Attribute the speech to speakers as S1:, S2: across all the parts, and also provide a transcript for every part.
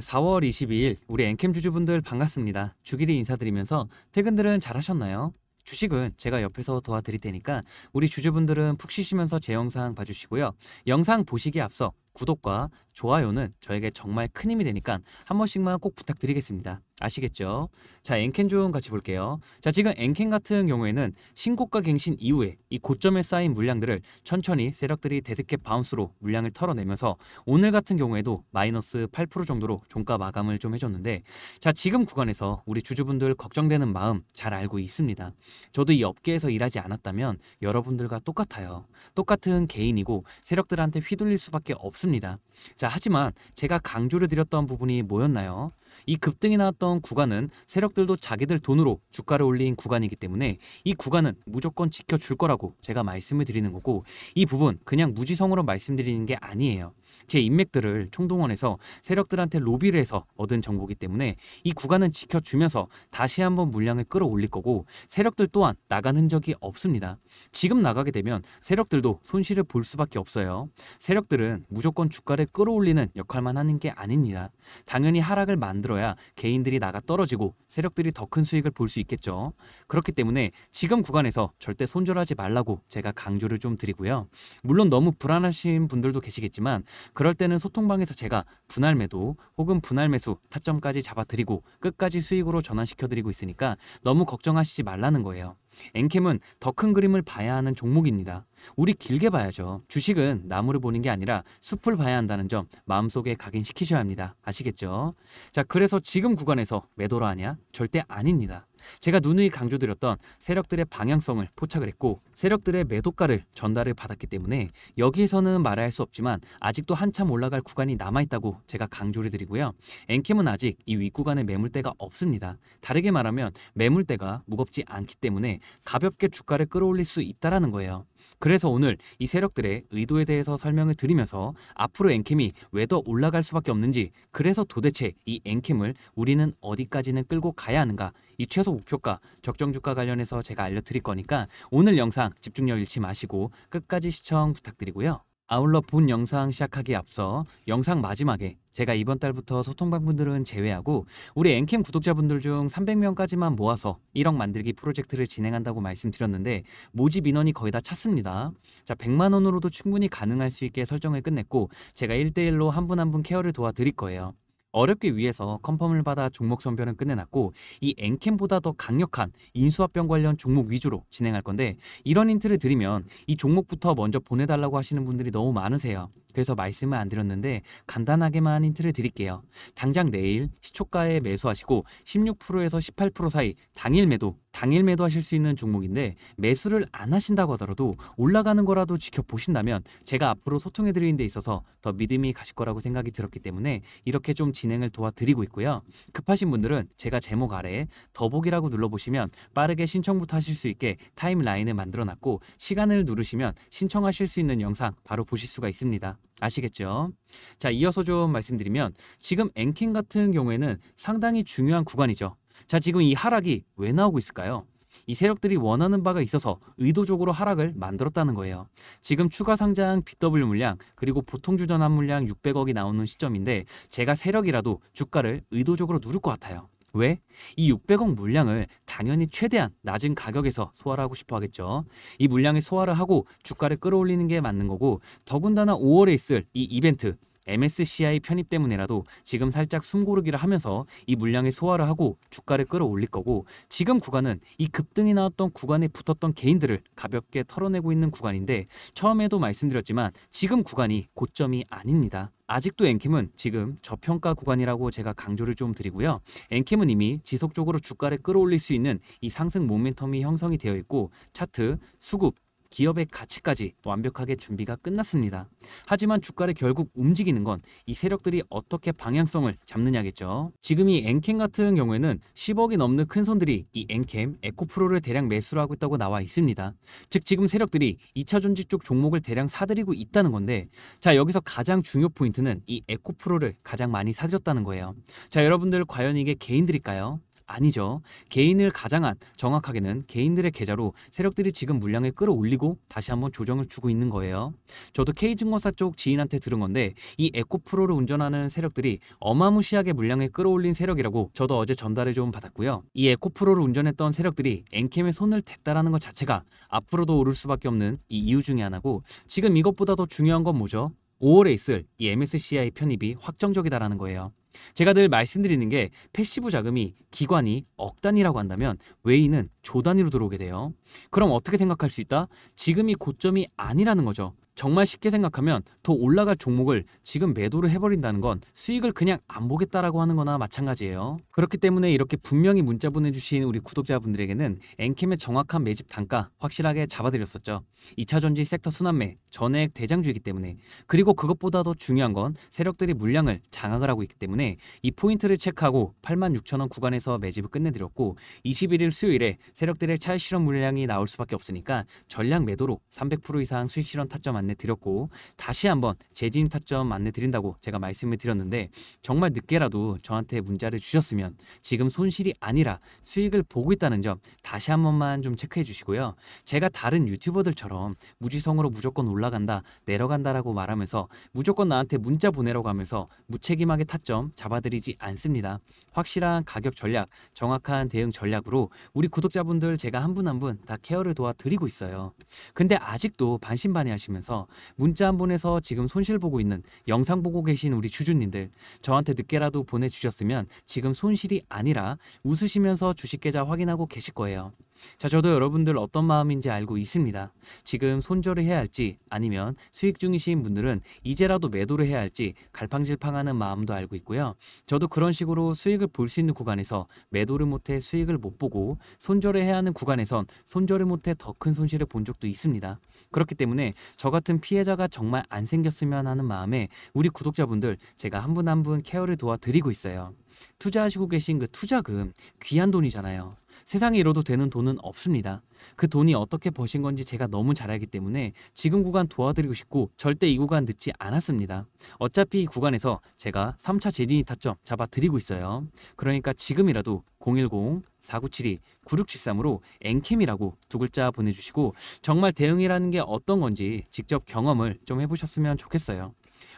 S1: 네, 4월 22일 우리 엔캠 주주분들 반갑습니다. 주기리 인사드리면서 퇴근들은 잘 하셨나요? 주식은 제가 옆에서 도와드릴 테니까 우리 주주분들은 푹 쉬시면서 제 영상 봐주시고요. 영상 보시기 앞서 구독과 좋아요는 저에게 정말 큰 힘이 되니까 한 번씩만 꼭 부탁드리겠습니다. 아시겠죠? 자, 엔켄 좀 같이 볼게요. 자, 지금 엔켄 같은 경우에는 신고가 갱신 이후에 이 고점에 쌓인 물량들을 천천히 세력들이 데드캡 바운스로 물량을 털어내면서 오늘 같은 경우에도 마이너스 8% 정도로 종가 마감을 좀 해줬는데 자, 지금 구간에서 우리 주주분들 걱정되는 마음 잘 알고 있습니다. 저도 이 업계에서 일하지 않았다면 여러분들과 똑같아요. 똑같은 개인이고 세력들한테 휘둘릴 수밖에 없습니다. 했습니다. 자, 하지만 제가 강조를 드렸던 부분이 뭐였나요? 이 급등이 나왔던 구간은 세력들도 자기들 돈으로 주가를 올린 구간이기 때문에 이 구간은 무조건 지켜줄 거라고 제가 말씀을 드리는 거고 이 부분 그냥 무지성으로 말씀드리는 게 아니에요. 제 인맥들을 총동원해서 세력들한테 로비를 해서 얻은 정보기 때문에 이 구간은 지켜주면서 다시 한번 물량을 끌어올릴 거고 세력들 또한 나간 흔적이 없습니다. 지금 나가게 되면 세력들도 손실을 볼 수밖에 없어요. 세력들은 무조건 주가를 끌어올리는 역할만 하는 게 아닙니다. 당연히 하락을 만들어야 개인들이 나가 떨어지고 세력들이 더 큰 수익을 볼 수 있겠죠. 그렇기 때문에 지금 구간에서 절대 손절하지 말라고 제가 강조를 좀 드리고요. 물론 너무 불안하신 분들도 계시겠지만 그럴 때는 소통방에서 제가 분할 매도 혹은 분할 매수 타점까지 잡아드리고 끝까지 수익으로 전환시켜드리고 있으니까 너무 걱정하시지 말라는 거예요. 엔캠은 더 큰 그림을 봐야 하는 종목입니다. 우리 길게 봐야죠. 주식은 나무를 보는 게 아니라 숲을 봐야 한다는 점 마음속에 각인시키셔야 합니다. 아시겠죠? 자, 그래서 지금 구간에서 매도를 하냐? 절대 아닙니다. 제가 누누이 강조드렸던 세력들의 방향성을 포착을 했고 세력들의 매도가를 전달을 받았기 때문에 여기에서는 말할 수 없지만 아직도 한참 올라갈 구간이 남아있다고 제가 강조를 드리고요. 엔캠은 아직 이 윗구간에 매물대가 없습니다. 다르게 말하면 매물대가 무겁지 않기 때문에 가볍게 주가를 끌어올릴 수 있다라는 거예요. 그래서 오늘 이 세력들의 의도에 대해서 설명을 드리면서 앞으로 엔캠이 왜 더 올라갈 수밖에 없는지 그래서 도대체 이 엔캠을 우리는 어디까지는 끌고 가야 하는가 이 최소 목표가 적정 주가 관련해서 제가 알려드릴 거니까 오늘 영상 집중력 잃지 마시고 끝까지 시청 부탁드리고요. 아울러 본 영상 시작하기에 앞서 영상 마지막에 제가 이번 달부터 소통방분들은 제외하고 우리 엔캠 구독자분들 중 300명까지만 모아서 1억 만들기 프로젝트를 진행한다고 말씀드렸는데 모집 인원이 거의 다 찼습니다. 자 100만 원으로도 충분히 가능할 수 있게 설정을 끝냈고 제가 1대1로 한 분 한 분 케어를 도와드릴 거예요. 어렵게 위해서 컨펌을 받아 종목 선별은 끝내놨고 이 엔캠보다 더 강력한 인수합병 관련 종목 위주로 진행할 건데 이런 힌트를 드리면 이 종목부터 먼저 보내달라고 하시는 분들이 너무 많으세요. 그래서 말씀을 안 드렸는데 간단하게만 힌트를 드릴게요. 당장 내일 시초가에 매수하시고 16%에서 18% 사이 당일 매도 당일 매도하실 수 있는 종목인데 매수를 안 하신다고 하더라도 올라가는 거라도 지켜보신다면 제가 앞으로 소통해 드리는 데 있어서 더 믿음이 가실 거라고 생각이 들었기 때문에 이렇게 좀 진행을 도와드리고 있고요. 급하신 분들은 제가 제목 아래에 더보기라고 눌러보시면 빠르게 신청부터 하실 수 있게 타임라인을 만들어놨고 시간을 누르시면 신청하실 수 있는 영상 바로 보실 수가 있습니다. 아시겠죠? 자, 이어서 좀 말씀드리면 지금 앵킹 같은 경우에는 상당히 중요한 구간이죠. 자, 지금 이 하락이 왜 나오고 있을까요? 이 세력들이 원하는 바가 있어서 의도적으로 하락을 만들었다는 거예요. 지금 추가 상장 BW 물량 그리고 보통 주전환 물량 600억이 나오는 시점인데 제가 세력이라도 주가를 의도적으로 누를 것 같아요. 왜? 이 600억 물량을 당연히 최대한 낮은 가격에서 소화를 하고 싶어 하겠죠. 이 물량에 소화를 하고 주가를 끌어올리는 게 맞는 거고 더군다나 5월에 있을 이 이벤트 MSCI 편입 때문에라도 지금 살짝 숨고르기를 하면서 이 물량의 소화를 하고 주가를 끌어올릴 거고 지금 구간은 이 급등이 나왔던 구간에 붙었던 개인들을 가볍게 털어내고 있는 구간인데 처음에도 말씀드렸지만 지금 구간이 고점이 아닙니다. 아직도 엔캠은 지금 저평가 구간이라고 제가 강조를 좀 드리고요. 엔캠은 이미 지속적으로 주가를 끌어올릴 수 있는 이 상승 모멘텀이 형성이 되어 있고 차트, 수급, 기업의 가치까지 완벽하게 준비가 끝났습니다. 하지만 주가를 결국 움직이는 건 이 세력들이 어떻게 방향성을 잡느냐겠죠. 지금 이 엔캠 같은 경우에는 10억이 넘는 큰 손들이 이 엔캠, 에코프로를 대량 매수를 하고 있다고 나와 있습니다. 즉 지금 세력들이 2차 전지 쪽 종목을 대량 사들이고 있다는 건데 자 여기서 가장 중요 포인트는 이 에코프로를 가장 많이 사들였다는 거예요. 자 여러분들 과연 이게 개인들일까요? 아니죠. 개인을 가장한 정확하게는 개인들의 계좌로 세력들이 지금 물량을 끌어올리고 다시 한번 조정을 주고 있는 거예요. 저도 K증권사 쪽 지인한테 들은 건데 이 에코프로를 운전하는 세력들이 어마무시하게 물량을 끌어올린 세력이라고 저도 어제 전달을 좀 받았고요. 이 에코프로를 운전했던 세력들이 엔캠의 손을 댔다라는 것 자체가 앞으로도 오를 수밖에 없는 이 이유 중에 하나고 지금 이것보다 더 중요한 건 뭐죠? 5월에 있을 이 MSCI 편입이 확정적이다라는 거예요. 제가 늘 말씀드리는 게 패시브 자금이 기관이 억 단위라고 한다면 외인은 조 단위로 들어오게 돼요. 그럼 어떻게 생각할 수 있다? 지금이 고점이 아니라는 거죠. 정말 쉽게 생각하면 더 올라갈 종목을 지금 매도를 해버린다는 건 수익을 그냥 안 보겠다라고 하는 거나 마찬가지예요. 그렇기 때문에 이렇게 분명히 문자 보내주신 우리 구독자분들에게는 엔캠의 정확한 매집 단가 확실하게 잡아드렸었죠. 2차전지 섹터 순환매, 전액 대장주이기 때문에 그리고 그것보다 도 중요한 건 세력들이 물량을 장악을 하고 있기 때문에 이 포인트를 체크하고 86,000원 구간에서 매집을 끝내드렸고 21일 수요일에 세력들의 차익 실험 물량이 나올 수밖에 없으니까 전량 매도로 300% 이상 수익 실현 타점 안내 안내드렸고 다시 한번 재진입 타점 안내드린다고 제가 말씀을 드렸는데 정말 늦게라도 저한테 문자를 주셨으면 지금 손실이 아니라 수익을 보고 있다는 점 다시 한 번만 좀 체크해 주시고요. 제가 다른 유튜버들처럼 무지성으로 무조건 올라간다 내려간다라고 말하면서 무조건 나한테 문자 보내라고 하면서 무책임하게 타점 잡아드리지 않습니다. 확실한 가격 전략 정확한 대응 전략으로 우리 구독자분들 제가 한 분 한 분 다 케어를 도와드리고 있어요. 근데 아직도 반신반의하시면서 문자 한번에서 지금 손실 보고 있는 영상 보고 계신 우리 주주님들 저한테 늦게라도 보내주셨으면 지금 손실이 아니라 웃으시면서 주식계좌 확인하고 계실 거예요. 자, 저도 여러분들 어떤 마음인지 알고 있습니다. 지금 손절을 해야 할지 아니면 수익 중이신 분들은 이제라도 매도를 해야 할지 갈팡질팡하는 마음도 알고 있고요. 저도 그런 식으로 수익을 볼 수 있는 구간에서 매도를 못해 수익을 못 보고 손절을 해야 하는 구간에선 손절을 못해 더 큰 손실을 본 적도 있습니다. 그렇기 때문에 저 같은 피해자가 정말 안 생겼으면 하는 마음에 우리 구독자분들 제가 한 분 한분 한분 케어를 도와드리고 있어요. 투자하시고 계신 그 투자금 귀한 돈이잖아요. 세상에 잃어도 되는 돈은 없습니다. 그 돈이 어떻게 버신 건지 제가 너무 잘 알기 때문에 지금 구간 도와드리고 싶고 절대 이 구간 늦지 않았습니다. 어차피 이 구간에서 제가 3차 재진이 타점 잡아드리고 있어요. 그러니까 지금이라도 010 4972-9673으로 엔캠이라고 두 글자 보내주시고 정말 대응이라는 게 어떤 건지 직접 경험을 좀 해보셨으면 좋겠어요.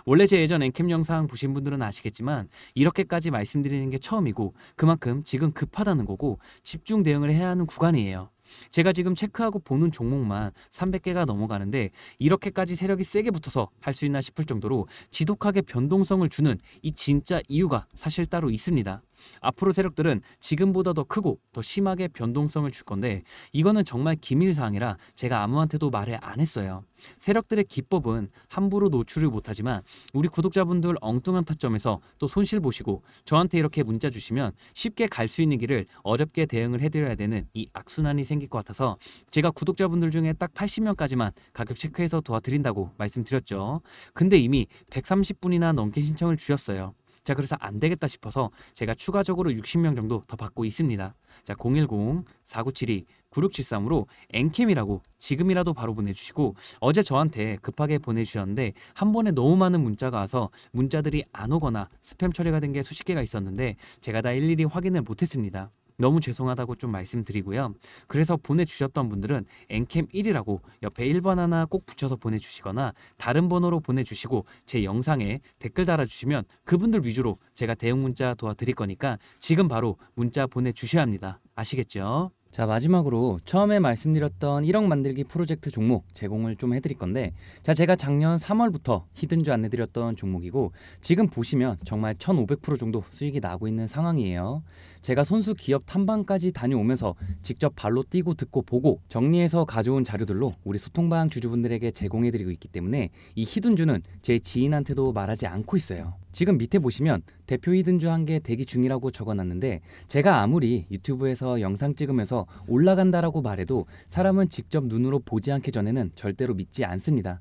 S1: 원래 제 예전 엔캠 영상 보신 분들은 아시겠지만 이렇게까지 말씀드리는 게 처음이고 그만큼 지금 급하다는 거고 집중 대응을 해야 하는 구간이에요. 제가 지금 체크하고 보는 종목만 300개가 넘어가는데 이렇게까지 세력이 세게 붙어서 할 수 있나 싶을 정도로 지독하게 변동성을 주는 이 진짜 이유가 사실 따로 있습니다. 앞으로 세력들은 지금보다 더 크고 더 심하게 변동성을 줄 건데 이거는 정말 기밀사항이라 제가 아무한테도 말을 안 했어요. 세력들의 기법은 함부로 노출을 못하지만 우리 구독자분들 엉뚱한 타점에서 또 손실 보시고 저한테 이렇게 문자 주시면 쉽게 갈 수 있는 길을 어렵게 대응을 해드려야 되는 이 악순환이 생길 것 같아서 제가 구독자분들 중에 딱 80명까지만 가격 체크해서 도와드린다고 말씀드렸죠. 근데 이미 130분이나 넘게 신청을 주셨어요. 자, 그래서 안 되겠다 싶어서 제가 추가적으로 60명 정도 더 받고 있습니다. 자, 010-4972-9673으로 엔캠이라고 지금이라도 바로 보내주시고 어제 저한테 급하게 보내주셨는데 한 번에 너무 많은 문자가 와서 문자들이 안 오거나 스팸 처리가 된 게 수십 개가 있었는데 제가 다 일일이 확인을 못했습니다. 너무 죄송하다고 좀 말씀드리고요. 그래서 보내주셨던 분들은 엔캠1이라고 옆에 1번 하나 꼭 붙여서 보내주시거나 다른 번호로 보내주시고 제 영상에 댓글 달아주시면 그분들 위주로 제가 대응 문자 도와드릴 거니까 지금 바로 문자 보내주셔야 합니다. 아시겠죠? 자 마지막으로 처음에 말씀드렸던 1억 만들기 프로젝트 종목 제공을 좀 해드릴 건데 자 제가 작년 3월부터 히든주 안내드렸던 종목이고 지금 보시면 정말 1500% 정도 수익이 나고 있는 상황이에요 제가 손수 기업 탐방까지 다녀오면서 직접 발로 뛰고 듣고 보고 정리해서 가져온 자료들로 우리 소통방 주주분들에게 제공해드리고 있기 때문에 이 히든주는 제 지인한테도 말하지 않고 있어요. 지금 밑에 보시면 대표 히든주 한 개 대기 중이라고 적어놨는데 제가 아무리 유튜브에서 영상 찍으면서 올라간다라고 말해도 사람은 직접 눈으로 보지 않기 전에는 절대로 믿지 않습니다.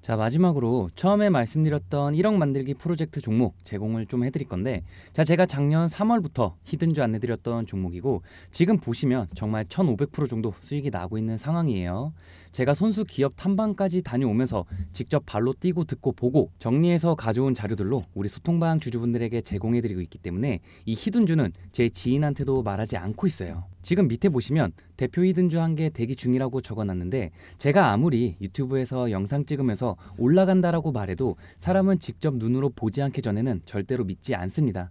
S1: 자 마지막으로 처음에 말씀드렸던 1억 만들기 프로젝트 종목 제공을 좀 해드릴 건데 자 제가 작년 3월부터 히든주 안내드렸던 종목이고 지금 보시면 정말 1500% 정도 수익이 나고 있는 상황이에요 제가 손수 기업 탐방까지 다녀오면서 직접 발로 뛰고 듣고 보고 정리해서 가져온 자료들로 우리 소통방 주주분들에게 제공해드리고 있기 때문에 이 히든주는 제 지인한테도 말하지 않고 있어요 지금 밑에 보시면 대표 이든주 한 개 대기 중이라고 적어놨는데 제가 아무리 유튜브에서 영상 찍으면서 올라간다라고 말해도 사람은 직접 눈으로 보지 않기 전에는 절대로 믿지 않습니다.